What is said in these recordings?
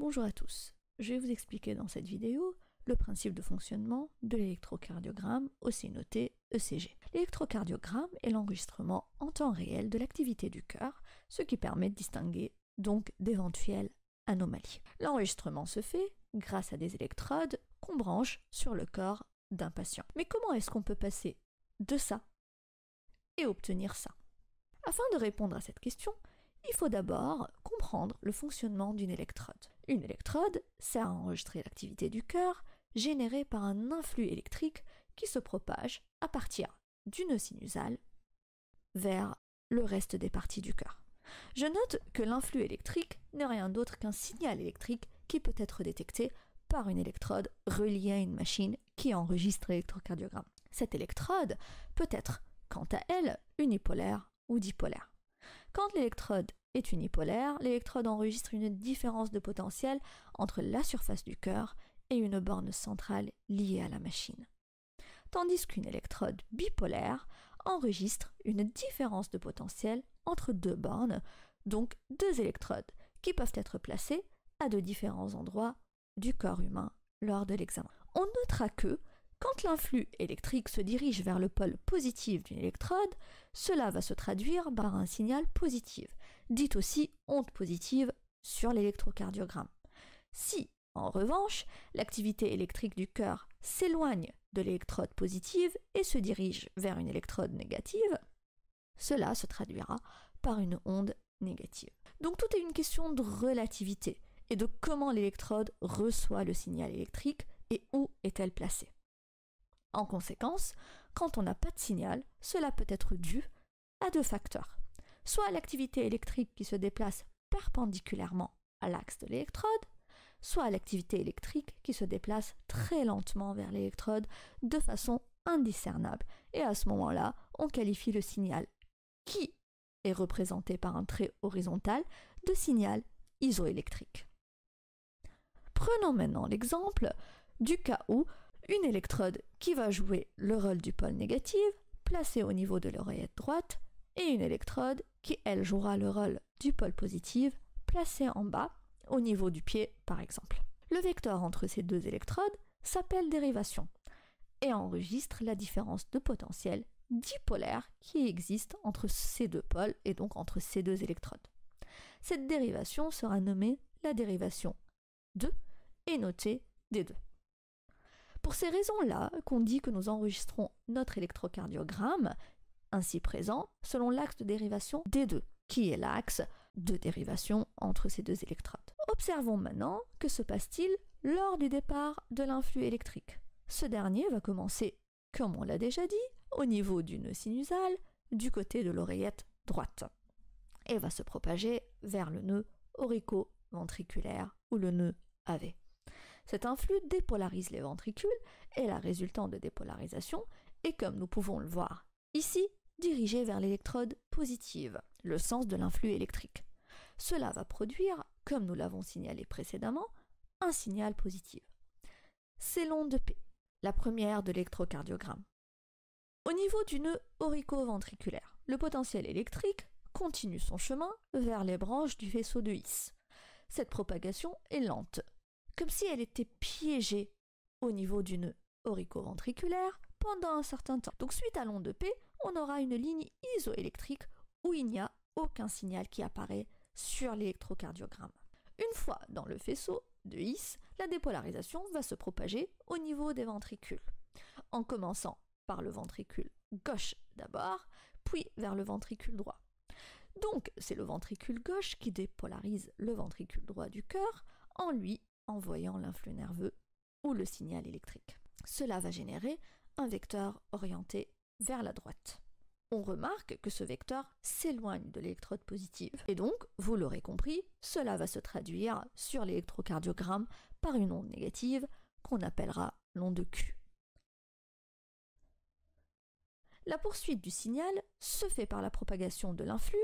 Bonjour à tous, je vais vous expliquer dans cette vidéo le principe de fonctionnement de l'électrocardiogramme aussi noté ECG. L'électrocardiogramme est l'enregistrement en temps réel de l'activité du cœur, ce qui permet de distinguer donc d'éventuelles anomalies. L'enregistrement se fait grâce à des électrodes qu'on branche sur le corps d'un patient. Mais comment est-ce qu'on peut passer de ça et obtenir ça Afin de répondre à cette question, il faut d'abord comprendre le fonctionnement d'une électrode. Une électrode sert à enregistrer l'activité du cœur générée par un influx électrique qui se propage à partir d'une sinusale vers le reste des parties du cœur. Je note que l'influx électrique n'est rien d'autre qu'un signal électrique qui peut être détecté par une électrode reliée à une machine qui enregistre l'électrocardiogramme. Cette électrode peut être, quant à elle, unipolaire ou dipolaire. Quand l'électrode est unipolaire, l'électrode enregistre une différence de potentiel entre la surface du cœur et une borne centrale liée à la machine. Tandis qu'une électrode bipolaire enregistre une différence de potentiel entre deux bornes, donc deux électrodes, qui peuvent être placées à de différents endroits du corps humain lors de l'examen. On notera que quand l'influx électrique se dirige vers le pôle positif d'une électrode, cela va se traduire par un signal positif, dit aussi onde positive sur l'électrocardiogramme. Si, en revanche, l'activité électrique du cœur s'éloigne de l'électrode positive et se dirige vers une électrode négative, cela se traduira par une onde négative. Donc tout est une question de relativité et de comment l'électrode reçoit le signal électrique et où est-elle placée. En conséquence, quand on n'a pas de signal, cela peut être dû à deux facteurs. Soit à l'activité électrique qui se déplace perpendiculairement à l'axe de l'électrode, soit à l'activité électrique qui se déplace très lentement vers l'électrode de façon indiscernable. Et à ce moment-là, on qualifie le signal qui est représenté par un trait horizontal de signal isoélectrique. Prenons maintenant l'exemple du cas où une électrode qui va jouer le rôle du pôle négatif, placée au niveau de l'oreillette droite, et une électrode qui, elle, jouera le rôle du pôle positif, placée en bas, au niveau du pied, par exemple. Le vecteur entre ces deux électrodes s'appelle dérivation et enregistre la différence de potentiel dipolaire qui existe entre ces deux pôles et donc entre ces deux électrodes. Cette dérivation sera nommée la dérivation 2 et notée D2 pour ces raisons-là qu'on dit que nous enregistrons notre électrocardiogramme, ainsi présent, selon l'axe de dérivation D2, qui est l'axe de dérivation entre ces deux électrodes. Observons maintenant que se passe-t-il lors du départ de l'influx électrique. Ce dernier va commencer, comme on l'a déjà dit, au niveau du nœud sinusal du côté de l'oreillette droite et va se propager vers le nœud aurico-ventriculaire ou le nœud AV. Cet influx dépolarise les ventricules et la résultante de dépolarisation est, comme nous pouvons le voir ici, dirigée vers l'électrode positive, le sens de l'influx électrique. Cela va produire, comme nous l'avons signalé précédemment, un signal positif. C'est l'onde P, la première de l'électrocardiogramme. Au niveau du nœud aurico-ventriculaire, le potentiel électrique continue son chemin vers les branches du vaisseau de His. Cette propagation est lente, comme si elle était piégée au niveau d'une aurico pendant un certain temps. Donc suite à l'onde P, on aura une ligne isoélectrique où il n'y a aucun signal qui apparaît sur l'électrocardiogramme. Une fois dans le faisceau de His, la dépolarisation va se propager au niveau des ventricules, en commençant par le ventricule gauche d'abord, puis vers le ventricule droit. Donc c'est le ventricule gauche qui dépolarise le ventricule droit du cœur en lui voyant l'influx nerveux ou le signal électrique. Cela va générer un vecteur orienté vers la droite. On remarque que ce vecteur s'éloigne de l'électrode positive. Et donc, vous l'aurez compris, cela va se traduire sur l'électrocardiogramme par une onde négative qu'on appellera l'onde Q. La poursuite du signal se fait par la propagation de l'influx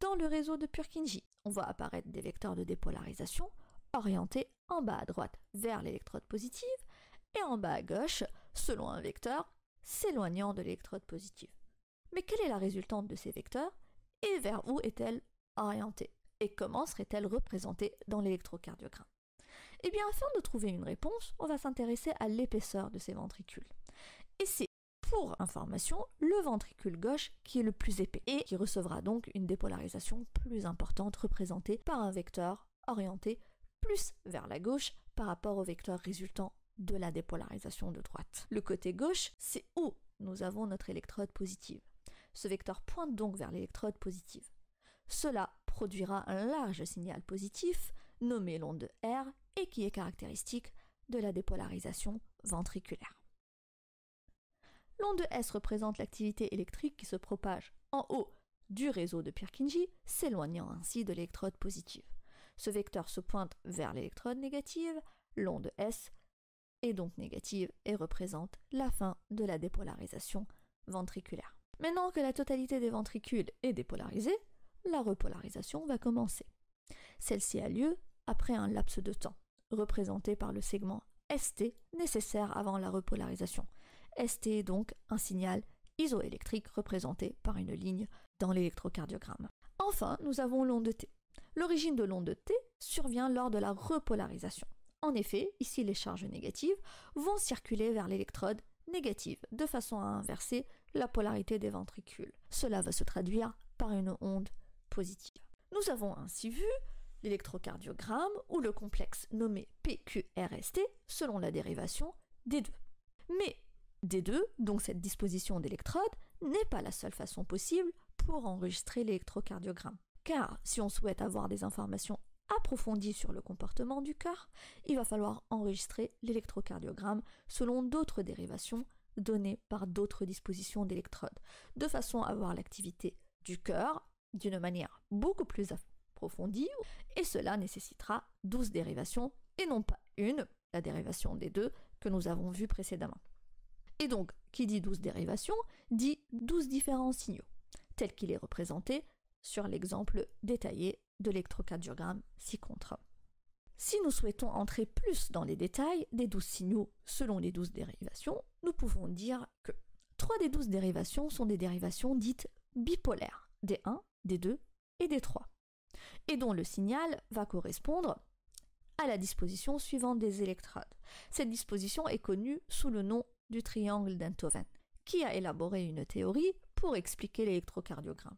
dans le réseau de Purkinje. On voit apparaître des vecteurs de dépolarisation orienté en bas à droite vers l'électrode positive et en bas à gauche, selon un vecteur, s'éloignant de l'électrode positive. Mais quelle est la résultante de ces vecteurs et vers où est-elle orientée Et comment serait-elle représentée dans l'électrocardiogramme Eh bien, afin de trouver une réponse, on va s'intéresser à l'épaisseur de ces ventricules. Et c'est pour information, le ventricule gauche qui est le plus épais et qui recevra donc une dépolarisation plus importante représentée par un vecteur orienté plus vers la gauche par rapport au vecteur résultant de la dépolarisation de droite. Le côté gauche, c'est où nous avons notre électrode positive. Ce vecteur pointe donc vers l'électrode positive. Cela produira un large signal positif, nommé l'onde de R, et qui est caractéristique de la dépolarisation ventriculaire. L'onde de S représente l'activité électrique qui se propage en haut du réseau de Purkinje, s'éloignant ainsi de l'électrode positive. Ce vecteur se pointe vers l'électrode négative, l'onde S est donc négative et représente la fin de la dépolarisation ventriculaire. Maintenant que la totalité des ventricules est dépolarisée, la repolarisation va commencer. Celle-ci a lieu après un laps de temps, représenté par le segment ST nécessaire avant la repolarisation. ST est donc un signal isoélectrique représenté par une ligne dans l'électrocardiogramme. Enfin, nous avons l'onde T, L'origine de l'onde T survient lors de la repolarisation. En effet, ici les charges négatives vont circuler vers l'électrode négative de façon à inverser la polarité des ventricules. Cela va se traduire par une onde positive. Nous avons ainsi vu l'électrocardiogramme ou le complexe nommé PQRST selon la dérivation D2. Mais D2, donc cette disposition d'électrode, n'est pas la seule façon possible pour enregistrer l'électrocardiogramme car si on souhaite avoir des informations approfondies sur le comportement du cœur, il va falloir enregistrer l'électrocardiogramme selon d'autres dérivations données par d'autres dispositions d'électrodes, de façon à voir l'activité du cœur d'une manière beaucoup plus approfondie, et cela nécessitera 12 dérivations et non pas une, la dérivation des deux que nous avons vue précédemment. Et donc, qui dit 12 dérivations, dit 12 différents signaux, tels qu'il est représenté sur l'exemple détaillé de l'électrocardiogramme ci-contre. Si nous souhaitons entrer plus dans les détails des douze signaux selon les douze dérivations, nous pouvons dire que 3 des douze dérivations sont des dérivations dites bipolaires, des 1, des 2 et des 3, et dont le signal va correspondre à la disposition suivante des électrodes. Cette disposition est connue sous le nom du triangle d'Enthoven, qui a élaboré une théorie pour expliquer l'électrocardiogramme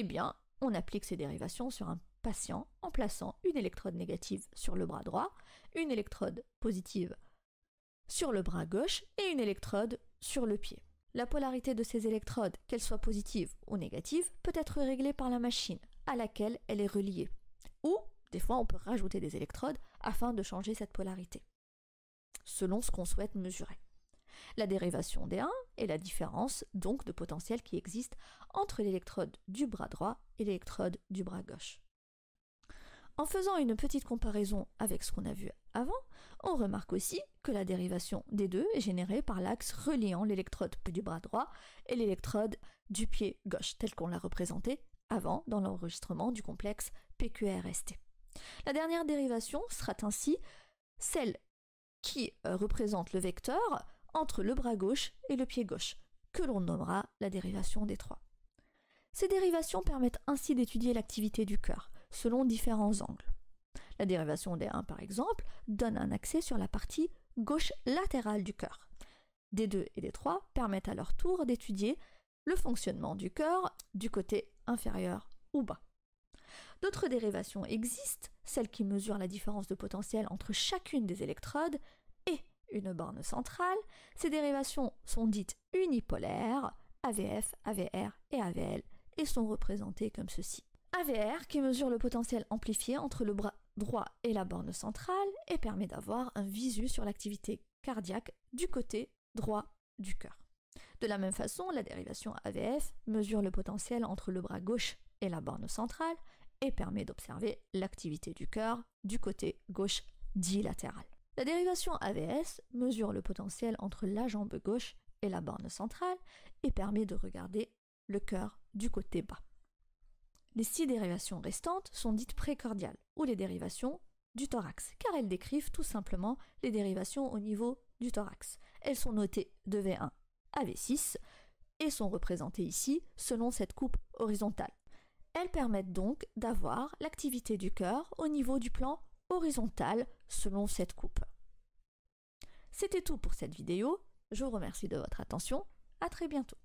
eh bien, on applique ces dérivations sur un patient en plaçant une électrode négative sur le bras droit, une électrode positive sur le bras gauche et une électrode sur le pied. La polarité de ces électrodes, qu'elles soient positives ou négatives, peut être réglée par la machine à laquelle elle est reliée. Ou, des fois, on peut rajouter des électrodes afin de changer cette polarité, selon ce qu'on souhaite mesurer la dérivation des 1 est la différence donc de potentiel qui existe entre l'électrode du bras droit et l'électrode du bras gauche. En faisant une petite comparaison avec ce qu'on a vu avant, on remarque aussi que la dérivation des 2 est générée par l'axe reliant l'électrode du bras droit et l'électrode du pied gauche, tel qu'on l'a représenté avant dans l'enregistrement du complexe PQRST. La dernière dérivation sera ainsi celle qui euh, représente le vecteur entre le bras gauche et le pied gauche, que l'on nommera la dérivation des trois. Ces dérivations permettent ainsi d'étudier l'activité du cœur, selon différents angles. La dérivation des 1 par exemple donne un accès sur la partie gauche latérale du cœur. Des 2 et des 3 permettent à leur tour d'étudier le fonctionnement du cœur du côté inférieur ou bas. D'autres dérivations existent, celles qui mesurent la différence de potentiel entre chacune des électrodes une borne centrale, ces dérivations sont dites unipolaires, AVF, AVR et AVL, et sont représentées comme ceci. AVR qui mesure le potentiel amplifié entre le bras droit et la borne centrale et permet d'avoir un visu sur l'activité cardiaque du côté droit du cœur. De la même façon, la dérivation AVF mesure le potentiel entre le bras gauche et la borne centrale et permet d'observer l'activité du cœur du côté gauche dilatéral. La dérivation AVS mesure le potentiel entre la jambe gauche et la borne centrale et permet de regarder le cœur du côté bas. Les six dérivations restantes sont dites précordiales ou les dérivations du thorax, car elles décrivent tout simplement les dérivations au niveau du thorax. Elles sont notées de V1 à V6 et sont représentées ici selon cette coupe horizontale. Elles permettent donc d'avoir l'activité du cœur au niveau du plan horizontale selon cette coupe. C'était tout pour cette vidéo, je vous remercie de votre attention, à très bientôt.